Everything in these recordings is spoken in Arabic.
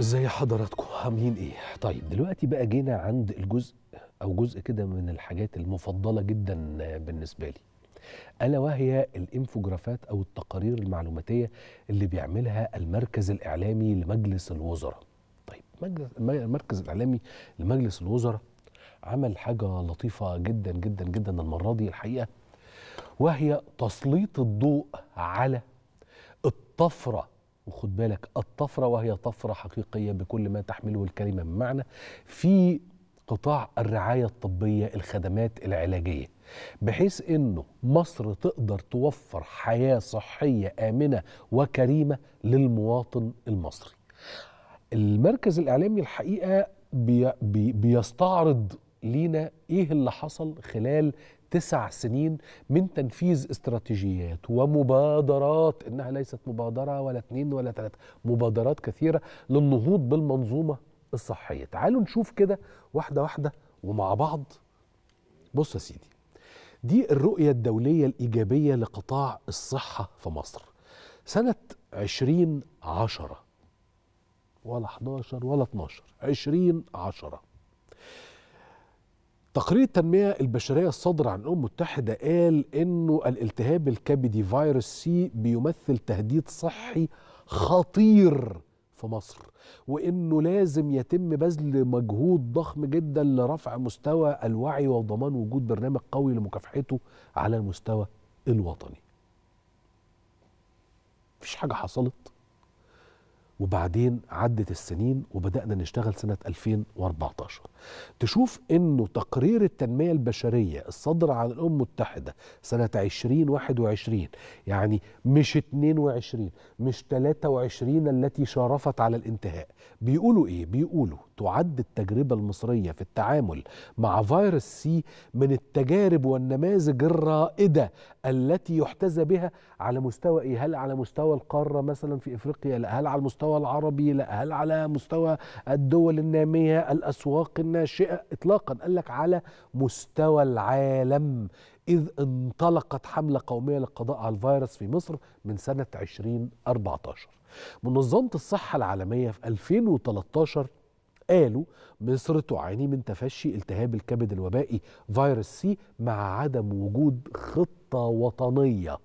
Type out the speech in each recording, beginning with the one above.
ازاي حضراتكم عاملين ايه طيب دلوقتي بقى جينا عند الجزء او جزء كده من الحاجات المفضله جدا بالنسبه لي الا وهي الانفوجرافات او التقارير المعلوماتيه اللي بيعملها المركز الاعلامي لمجلس الوزراء طيب المركز الاعلامي لمجلس الوزراء عمل حاجه لطيفه جدا جدا جدا المره دي الحقيقه وهي تسليط الضوء على الطفره وخد بالك الطفرة وهي طفرة حقيقية بكل ما تحمله الكلمة من معنى في قطاع الرعاية الطبية الخدمات العلاجية بحيث أنه مصر تقدر توفر حياة صحية آمنة وكريمة للمواطن المصري المركز الإعلامي الحقيقة بي بي بيستعرض لينا ايه اللي حصل خلال تسع سنين من تنفيذ استراتيجيات ومبادرات انها ليست مبادره ولا اثنين ولا ثلاثه مبادرات كثيره للنهوض بالمنظومه الصحيه تعالوا نشوف كده واحده واحده ومع بعض بص يا سيدي دي الرؤيه الدوليه الايجابيه لقطاع الصحه في مصر سنه 2010 ولا 11 ولا 12 20 10 تقرير التنمية البشرية الصادر عن الأمم المتحدة قال أنه الالتهاب الكبدي فيروس سي بيمثل تهديد صحي خطير في مصر وانه لازم يتم بذل مجهود ضخم جدا لرفع مستوى الوعي وضمان وجود برنامج قوي لمكافحته على المستوى الوطني مفيش حاجه حصلت وبعدين عدت السنين وبدأنا نشتغل سنة 2014 تشوف أنه تقرير التنمية البشرية الصادر عن الأمم المتحدة سنة 2021 يعني مش 22 مش 23 التي شارفت على الانتهاء بيقولوا إيه؟ بيقولوا تعد التجربة المصرية في التعامل مع فيروس سي من التجارب والنماذج الرائدة التي يحتذى بها على مستوى إيه؟ هل على مستوى القارة مثلا في إفريقيا؟ لا هل على مستوى المستوى العربي لا هل على مستوى الدول النامية الأسواق الناشئة إطلاقا قال لك على مستوى العالم إذ انطلقت حملة قومية للقضاء على الفيروس في مصر من سنة 2014 منظمة الصحة العالمية في 2013 قالوا مصر تعاني من تفشي التهاب الكبد الوبائي فيروس سي مع عدم وجود خطة وطنية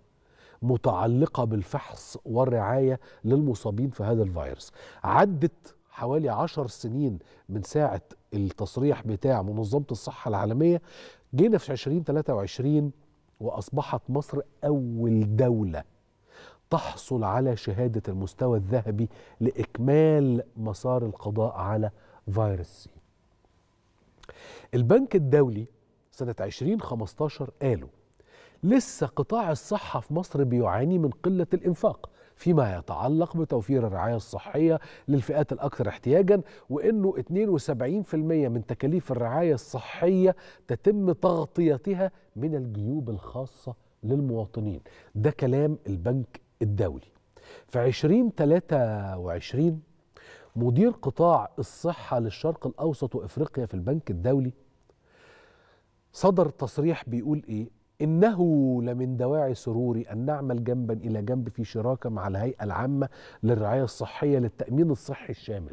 متعلقة بالفحص والرعاية للمصابين في هذا الفيروس عدت حوالي عشر سنين من ساعة التصريح بتاع منظمة الصحة العالمية جينا في 2023 وأصبحت مصر أول دولة تحصل على شهادة المستوى الذهبي لإكمال مسار القضاء على فيروس سي البنك الدولي سنة 2015 قالوا لسه قطاع الصحة في مصر بيعاني من قلة الإنفاق فيما يتعلق بتوفير الرعاية الصحية للفئات الأكثر احتياجا وأنه 72% من تكاليف الرعاية الصحية تتم تغطيتها من الجيوب الخاصة للمواطنين ده كلام البنك الدولي في 2023 مدير قطاع الصحة للشرق الأوسط وإفريقيا في البنك الدولي صدر تصريح بيقول إيه إنه لمن دواعي سروري أن نعمل جنبا إلى جنب في شراكة مع الهيئة العامة للرعاية الصحية للتأمين الصحي الشامل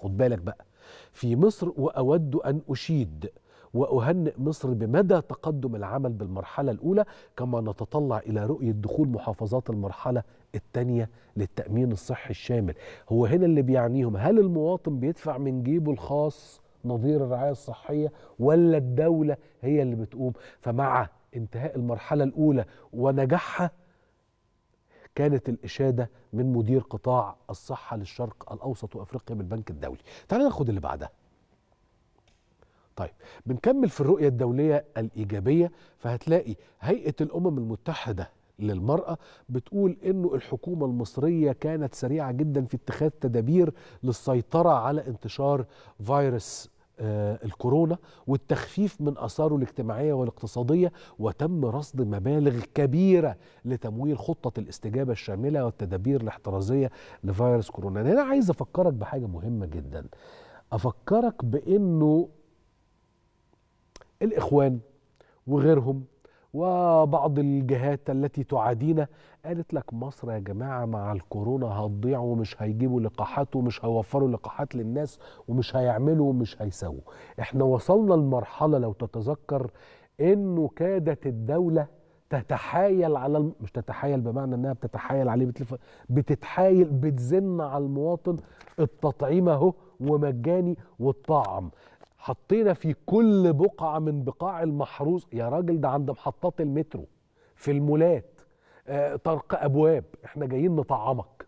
خد بالك بقى في مصر وأود أن أشيد وأهنئ مصر بمدى تقدم العمل بالمرحلة الأولى كما نتطلع إلى رؤية دخول محافظات المرحلة الثانية للتأمين الصحي الشامل هو هنا اللي بيعنيهم هل المواطن بيدفع من جيبه الخاص نظير الرعاية الصحية ولا الدولة هي اللي بتقوم فمع انتهاء المرحلة الأولى ونجاحها كانت الإشادة من مدير قطاع الصحة للشرق الأوسط وأفريقيا بالبنك الدولي تعالى ناخد اللي بعدها طيب بنكمل في الرؤية الدولية الإيجابية فهتلاقي هيئة الأمم المتحدة للمرأة بتقول إنه الحكومة المصرية كانت سريعة جدا في اتخاذ تدابير للسيطرة على انتشار فيروس آه، الكورونا والتخفيف من اثاره الاجتماعيه والاقتصاديه وتم رصد مبالغ كبيره لتمويل خطه الاستجابه الشامله والتدابير الاحترازيه لفيروس كورونا انا عايز افكرك بحاجه مهمه جدا افكرك بانه الاخوان وغيرهم وبعض الجهات التي تعادينا قالت لك مصر يا جماعة مع الكورونا هتضيع ومش هيجيبوا لقاحات ومش هيوفروا لقاحات للناس ومش هيعملوا ومش هيسووا احنا وصلنا لمرحلة لو تتذكر انه كادت الدولة تتحايل على الم... مش تتحايل بمعنى انها بتتحايل عليه بتلف... بتتحايل بتزن على المواطن التطعيم اهو ومجاني والطعم حطينا في كل بقعة من بقاع المحروس يا راجل ده عند محطات المترو في المولات آه، طرق أبواب احنا جايين نطعمك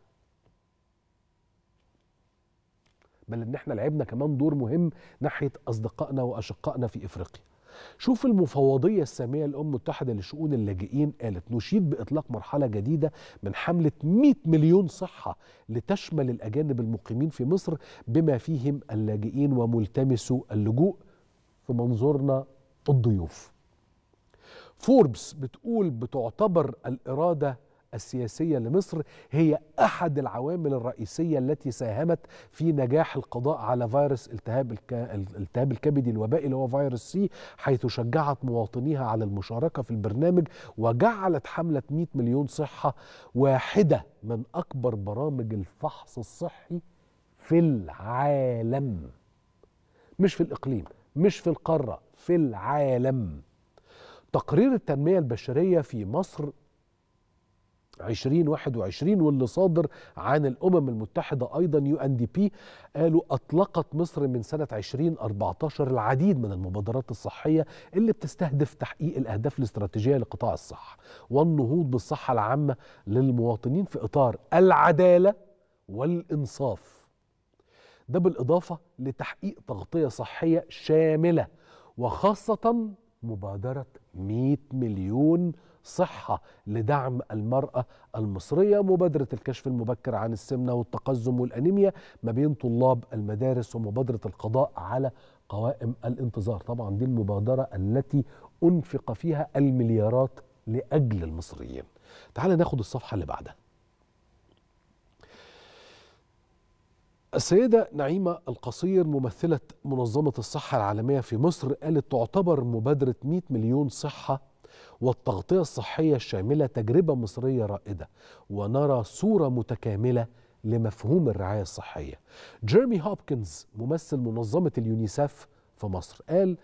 بل ان احنا لعبنا كمان دور مهم ناحية أصدقائنا وأشقائنا في إفريقيا شوف المفوضية السامية للأمم المتحدة لشؤون اللاجئين قالت نشيد بإطلاق مرحلة جديدة من حملة 100 مليون صحة لتشمل الأجانب المقيمين في مصر بما فيهم اللاجئين وملتمسو اللجوء في منظورنا الضيوف فوربس بتقول بتعتبر الإرادة السياسية لمصر هي أحد العوامل الرئيسية التي ساهمت في نجاح القضاء على فيروس التهاب التهاب الكبدي الوبائي اللي هو فيروس سي حيث شجعت مواطنيها على المشاركة في البرنامج وجعلت حملة 100 مليون صحة واحدة من أكبر برامج الفحص الصحي في العالم مش في الإقليم مش في القارة في العالم تقرير التنمية البشرية في مصر 2021 واللي صادر عن الأمم المتحدة أيضا يو أن دي بي قالوا أطلقت مصر من سنة 2014 العديد من المبادرات الصحية اللي بتستهدف تحقيق الأهداف الاستراتيجية لقطاع الصحة والنهوض بالصحة العامة للمواطنين في إطار العدالة والإنصاف ده بالإضافة لتحقيق تغطية صحية شاملة وخاصة مبادرة 100 مليون صحة لدعم المرأة المصرية مبادرة الكشف المبكر عن السمنة والتقزم والأنيميا ما بين طلاب المدارس ومبادرة القضاء على قوائم الانتظار طبعا دي المبادرة التي أنفق فيها المليارات لأجل المصريين تعال ناخد الصفحة اللي بعدها السيدة نعيمة القصير ممثلة منظمة الصحة العالمية في مصر قالت تعتبر مبادرة 100 مليون صحة والتغطية الصحية الشاملة تجربة مصرية رائدة ونرى صورة متكاملة لمفهوم الرعاية الصحية جيرمي هوبكنز ممثل منظمة اليونيسف في مصر قال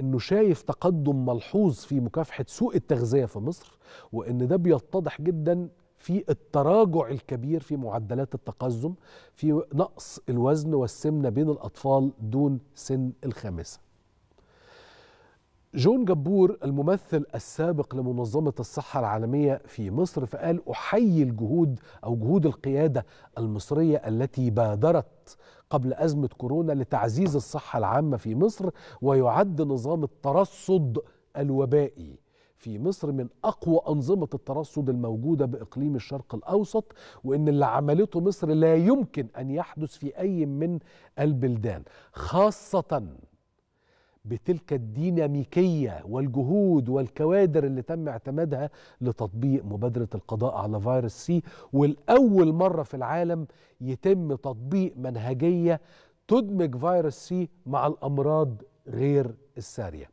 انه شايف تقدم ملحوظ في مكافحه سوء التغذيه في مصر وان ده بيتضح جدا في التراجع الكبير في معدلات التقزم في نقص الوزن والسمنه بين الاطفال دون سن الخامسه جون جبور الممثل السابق لمنظمة الصحة العالمية في مصر فقال أحيي الجهود أو جهود القيادة المصرية التي بادرت قبل أزمة كورونا لتعزيز الصحة العامة في مصر ويعد نظام الترصد الوبائي في مصر من أقوى أنظمة الترصد الموجودة بإقليم الشرق الأوسط وإن اللي عملته مصر لا يمكن أن يحدث في أي من البلدان خاصةً بتلك الديناميكية والجهود والكوادر اللي تم اعتمادها لتطبيق مبادرة القضاء على فيروس سي والأول مرة في العالم يتم تطبيق منهجية تدمج فيروس سي مع الأمراض غير السارية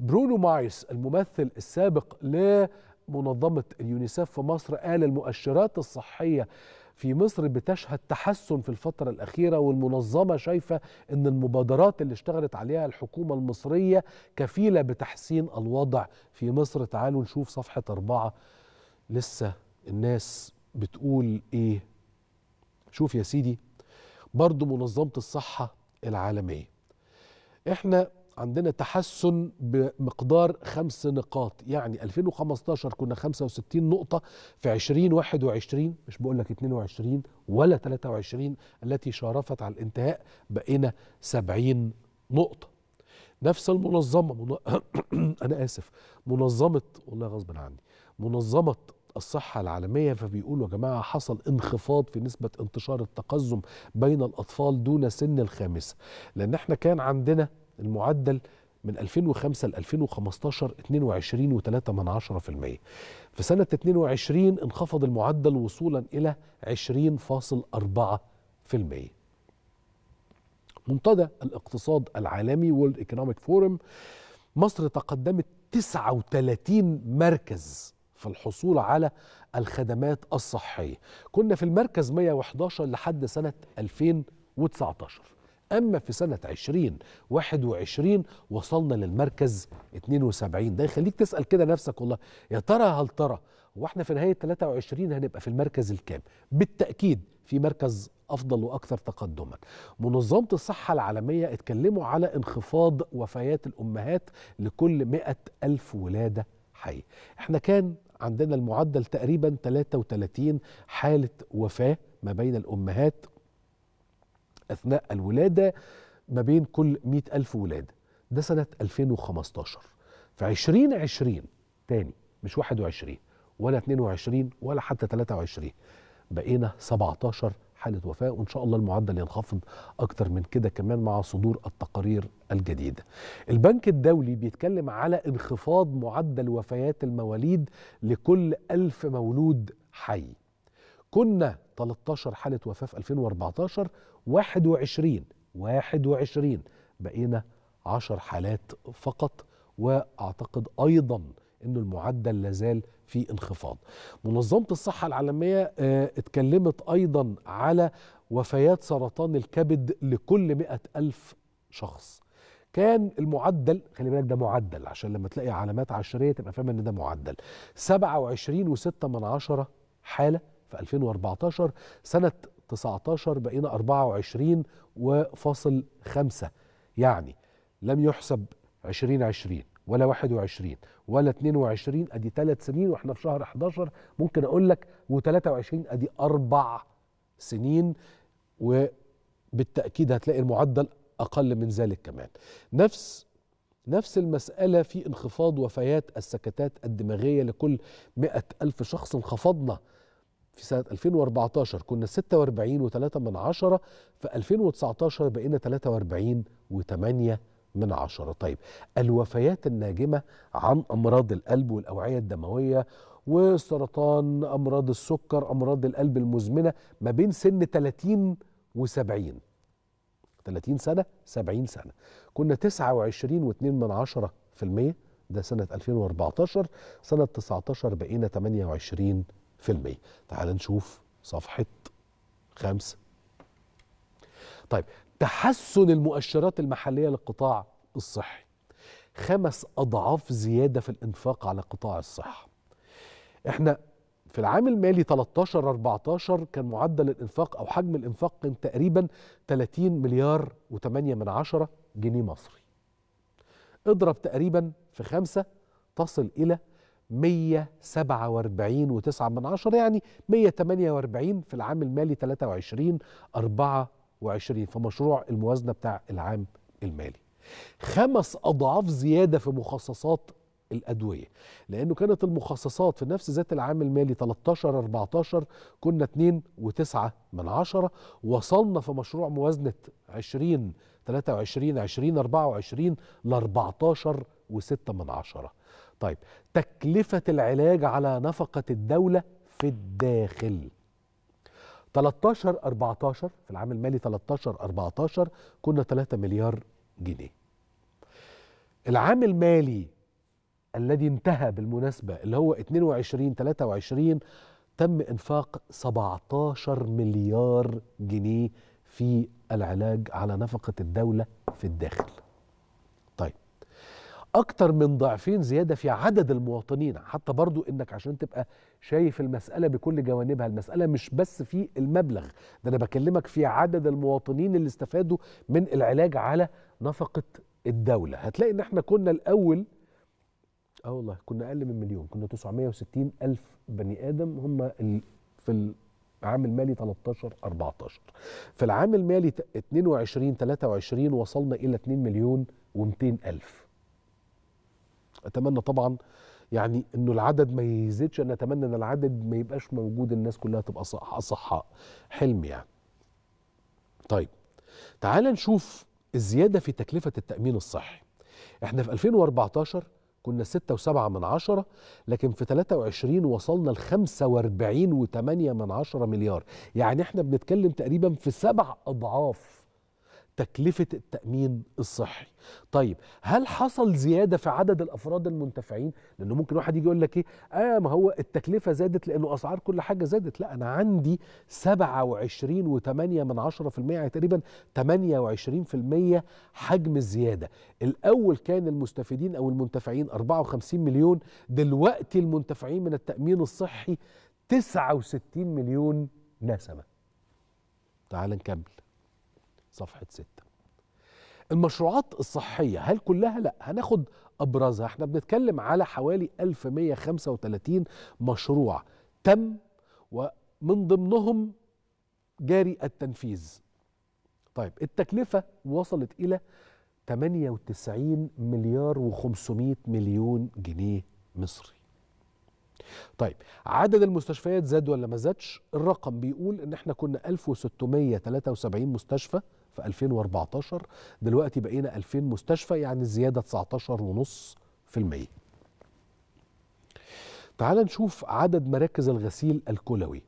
برونو مايس الممثل السابق لمنظمة اليونيسف في مصر قال المؤشرات الصحية في مصر بتشهد تحسن في الفترة الأخيرة والمنظمة شايفة أن المبادرات اللي اشتغلت عليها الحكومة المصرية كفيلة بتحسين الوضع في مصر تعالوا نشوف صفحة أربعة لسه الناس بتقول إيه شوف يا سيدي برضو منظمة الصحة العالمية احنا عندنا تحسن بمقدار خمس نقاط يعني 2015 كنا 65 نقطة في 2021 مش بقول لك 22 ولا 23 التي شارفت على الانتهاء بقينا 70 نقطة نفس المنظمة من... أنا آسف منظمة والله غصب عني منظمة الصحة العالمية فبيقولوا يا جماعة حصل انخفاض في نسبة انتشار التقزم بين الأطفال دون سن الخامسة لأن احنا كان عندنا المعدل من 2005 ل 2015 22.3 من في سنة 22 انخفض المعدل وصولا إلى 20.4% منتدى الاقتصاد العالمي World Economic Forum مصر تقدمت 39 مركز في الحصول على الخدمات الصحية كنا في المركز 111 لحد سنة 2019 أما في سنة 2021 وصلنا للمركز 72 ده يخليك تسأل كده نفسك والله يا ترى هل ترى واحنا في نهاية 23 هنبقى في المركز الكام بالتأكيد في مركز افضل واكثر تقدما. منظمه الصحه العالميه اتكلموا على انخفاض وفيات الامهات لكل 100 الف ولاده حي. احنا كان عندنا المعدل تقريبا 33 حاله وفاه ما بين الامهات أثناء الولادة ما بين كل 100 ألف ولادة ده سنة 2015 في 2020 تاني مش 21 ولا 22 ولا حتى 23 بقينا 17 حالة وفاة وإن شاء الله المعدل ينخفض أكتر من كده كمان مع صدور التقارير الجديدة البنك الدولي بيتكلم على انخفاض معدل وفيات المواليد لكل ألف مولود حي كنا 13 حالة وفاة في 2014 21 21 بقينا 10 حالات فقط واعتقد ايضا ان المعدل لازال في انخفاض منظمه الصحه العالميه آه، اتكلمت ايضا على وفيات سرطان الكبد لكل مئة ألف شخص كان المعدل خلي بالك ده معدل عشان لما تلاقي علامات عشرية تبقى فاهم ان ده معدل 27.6 من عشرة حالة في 2014 سنة 19 بقينا 24 وفاصل يعني لم يحسب 2020 ولا 21 ولا 22 ادي ثلاث سنين واحنا في شهر 11 ممكن اقول لك و23 ادي اربع سنين وبالتاكيد هتلاقي المعدل اقل من ذلك كمان نفس نفس المسألة في انخفاض وفيات السكتات الدماغية لكل مئة ألف شخص انخفضنا في سنة 2014 كنا 46 و3 من عشرة في 2019 بقينا 43 و8 من عشرة طيب الوفيات الناجمة عن أمراض القلب والأوعية الدموية والسرطان أمراض السكر أمراض القلب المزمنة ما بين سن 30 و70 30 سنة 70 سنة كنا 29 و2 من عشرة في المية ده سنة 2014 سنة 19 بقينا 28 تعال نشوف صفحة خمسة طيب تحسن المؤشرات المحلية للقطاع الصحي خمس أضعاف زيادة في الإنفاق على قطاع الصحة احنا في العام المالي 13 14 كان معدل الانفاق او حجم الانفاق كان تقريبا 30 مليار و8 من عشرة جنيه مصري اضرب تقريبا في خمسة تصل الى 147.9 من عشرة يعني 148 في العام المالي 23 24 في مشروع الموازنة بتاع العام المالي خمس أضعاف زيادة في مخصصات الأدوية لأنه كانت المخصصات في نفس ذات العام المالي 13 14 كنا 2 و من عشرة وصلنا في مشروع موازنة 20 23 20 24 ل 14 و6 من عشرة طيب تكلفة العلاج على نفقة الدولة في الداخل 13 14 في العام المالي 13 14 كنا 3 مليار جنيه العام المالي الذي انتهى بالمناسبة اللي هو 22 23 تم إنفاق 17 مليار جنيه في العلاج على نفقة الدولة في الداخل اكتر من ضعفين زياده في عدد المواطنين حتى برضو انك عشان تبقى شايف المساله بكل جوانبها المساله مش بس في المبلغ ده انا بكلمك في عدد المواطنين اللي استفادوا من العلاج على نفقه الدوله هتلاقي ان احنا كنا الاول اه والله كنا اقل من مليون كنا 960 الف بني ادم هم في العام المالي 13 14 في العام المالي 22 23 وصلنا الى 2 مليون و200 الف اتمنى طبعا يعني انه العدد ما يزيدش انا اتمنى ان العدد ما يبقاش موجود الناس كلها تبقى صح اصحاء حلم يعني طيب تعال نشوف الزياده في تكلفه التامين الصحي احنا في 2014 كنا 6 و7 من عشرة لكن في 23 وصلنا ل 45 و8 من عشرة مليار يعني احنا بنتكلم تقريبا في سبع اضعاف تكلفة التأمين الصحي طيب هل حصل زيادة في عدد الأفراد المنتفعين لأنه ممكن واحد يجي يقول لك إيه آه ما هو التكلفة زادت لأنه أسعار كل حاجة زادت لا أنا عندي 27 من 10 في يعني تقريبا 28 حجم الزيادة الأول كان المستفيدين أو المنتفعين 54 مليون دلوقتي المنتفعين من التأمين الصحي 69 مليون نسمة تعال نكمل صفحة 6 المشروعات الصحية هل كلها؟ لا هناخد أبرزها احنا بنتكلم على حوالي 1135 مشروع تم ومن ضمنهم جاري التنفيذ طيب التكلفة وصلت إلى 98 مليار و500 مليون جنيه مصري طيب عدد المستشفيات زاد ولا ما زادش الرقم بيقول ان احنا كنا 1673 مستشفى في 2014 دلوقتي بقينا 2000 مستشفى يعني الزيادة 19.5% تعال نشوف عدد مراكز الغسيل الكلوي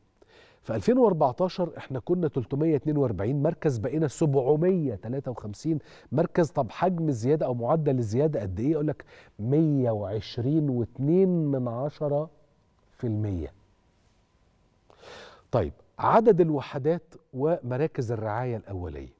في 2014 احنا كنا 342 مركز بقينا 753 مركز طب حجم الزياده او معدل الزياده قد ايه يقول لك 120.2 من عشرة في المية طيب عدد الوحدات ومراكز الرعايه الاوليه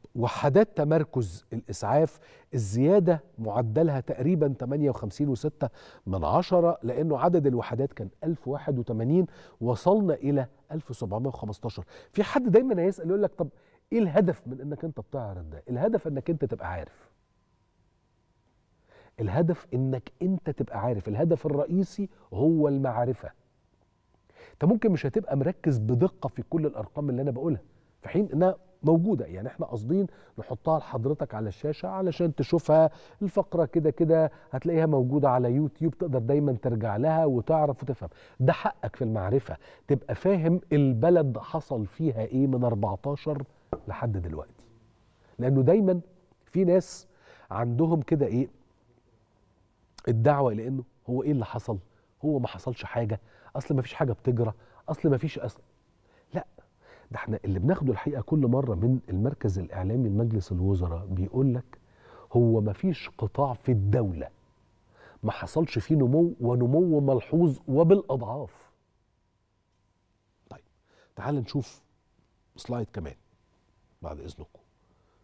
وحدات تمركز الإسعاف الزيادة معدلها تقريبا 58.6 من عشرة لأنه عدد الوحدات كان 1081 وصلنا إلى 1715 في حد دايما هيسأل يقول لك طب إيه الهدف من أنك أنت بتعرض ده الهدف أنك أنت تبقى عارف الهدف أنك أنت تبقى عارف الهدف الرئيسي هو المعرفة أنت ممكن مش هتبقى مركز بدقة في كل الأرقام اللي أنا بقولها في حين أنها موجوده يعني احنا قاصدين نحطها لحضرتك على الشاشه علشان تشوفها الفقره كده كده هتلاقيها موجوده على يوتيوب تقدر دايما ترجع لها وتعرف وتفهم ده حقك في المعرفه تبقى فاهم البلد حصل فيها ايه من 14 لحد دلوقتي لانه دايما في ناس عندهم كده ايه الدعوه لانه هو ايه اللي حصل هو ما حصلش حاجه اصل ما فيش حاجه بتجرى اصل ما فيش أصل ده احنا اللي بناخده الحقيقه كل مره من المركز الاعلامي لمجلس الوزراء بيقول لك هو ما فيش قطاع في الدوله ما حصلش فيه نمو ونمو ملحوظ وبالاضعاف. طيب تعال نشوف سلايد كمان بعد اذنكم.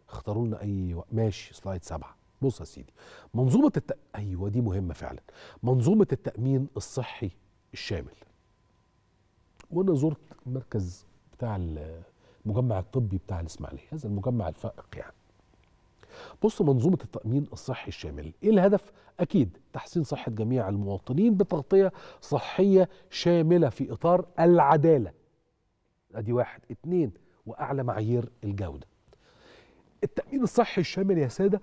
اختاروا لنا اي ماشي سلايد سبعه. بص يا سيدي منظومه الت... ايوه دي مهمه فعلا. منظومه التامين الصحي الشامل. وانا زرت مركز بتاع المجمع الطبي بتاع الاسماعيليه هذا المجمع الفائق يعني بص منظومة التأمين الصحي الشامل إيه الهدف؟ أكيد تحسين صحة جميع المواطنين بتغطية صحية شاملة في إطار العدالة أدي واحد اتنين وأعلى معايير الجودة التأمين الصحي الشامل يا سادة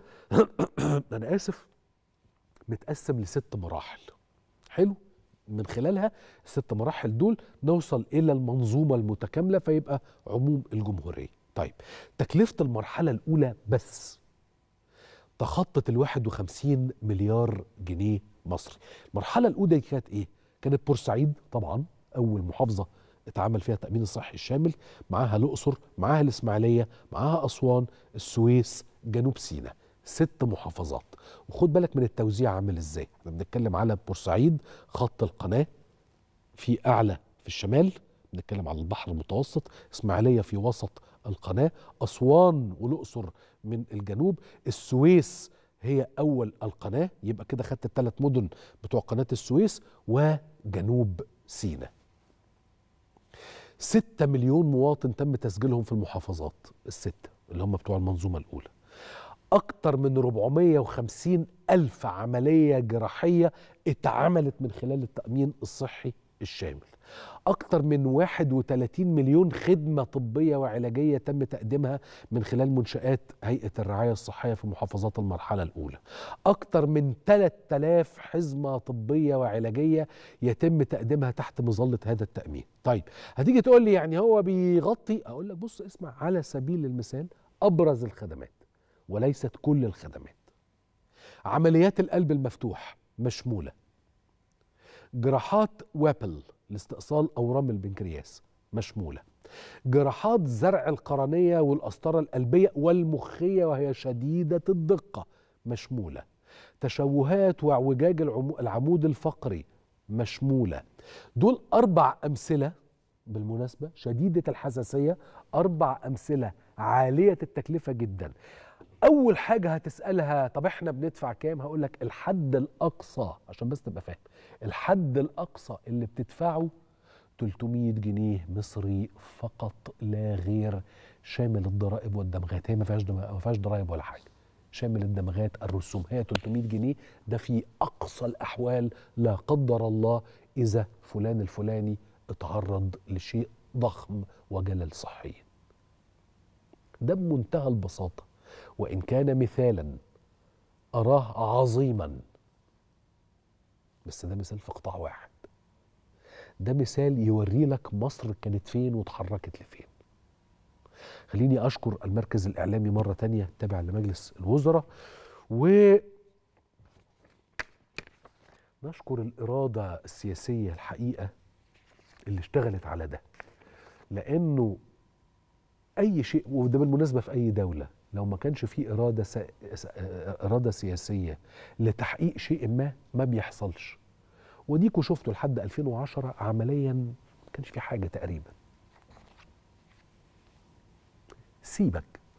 أنا آسف متقسم لست مراحل حلو من خلالها الست مراحل دول نوصل الى المنظومه المتكامله فيبقى عموم الجمهوريه طيب تكلفه المرحله الاولى بس تخطت ال 51 مليار جنيه مصري المرحله الاولى دي كانت ايه كانت بورسعيد طبعا اول محافظه اتعمل فيها التامين الصحي الشامل معاها الاقصر معاها الاسماعيليه معاها اسوان السويس جنوب سيناء ست محافظات وخد بالك من التوزيع عامل ازاي احنا بنتكلم على بورسعيد خط القناه في اعلى في الشمال بنتكلم على البحر المتوسط اسماعيليه في وسط القناه اسوان والاقصر من الجنوب السويس هي اول القناه يبقى كده خدت الثلاث مدن بتوع قناه السويس وجنوب سيناء 6 مليون مواطن تم تسجيلهم في المحافظات الستة اللي هم بتوع المنظومة الأولى أكتر من 450 ألف عملية جراحية اتعملت من خلال التأمين الصحي الشامل أكثر من 31 مليون خدمة طبية وعلاجية تم تقديمها من خلال منشآت هيئة الرعاية الصحية في محافظات المرحلة الأولى أكثر من 3000 حزمة طبية وعلاجية يتم تقديمها تحت مظلة هذا التأمين طيب هتيجي تقول لي يعني هو بيغطي أقول لك بص اسمع على سبيل المثال أبرز الخدمات وليست كل الخدمات عمليات القلب المفتوح مشمولة جراحات وابل لاستئصال أورام البنكرياس مشمولة جراحات زرع القرنية والأسطرة القلبية والمخية وهي شديدة الدقة مشمولة تشوهات واعوجاج العمود الفقري مشمولة دول أربع أمثلة بالمناسبة شديدة الحساسية أربع أمثلة عالية التكلفة جدا اول حاجه هتسالها طب احنا بندفع كام هقول لك الحد الاقصى عشان بس تبقى فاهم الحد الاقصى اللي بتدفعه 300 جنيه مصري فقط لا غير شامل الضرائب والدمغات هي ما فيهاش ما فيهاش ضرائب ولا حاجه شامل الدمغات الرسوم هي 300 جنيه ده في اقصى الاحوال لا قدر الله اذا فلان الفلاني اتعرض لشيء ضخم وجلل صحي ده بمنتهى البساطه وإن كان مثالا أراه عظيما بس ده مثال في قطاع واحد ده مثال يوري لك مصر كانت فين وتحركت لفين خليني أشكر المركز الإعلامي مرة تانية تابع لمجلس الوزراء و نشكر الإرادة السياسية الحقيقة اللي اشتغلت على ده لأنه أي شيء وده بالمناسبة في أي دولة لو ما كانش في اراده س... اراده سياسيه لتحقيق شيء ما ما بيحصلش وديكوا شفتوا لحد 2010 عمليا ما كانش في حاجه تقريبا سيبك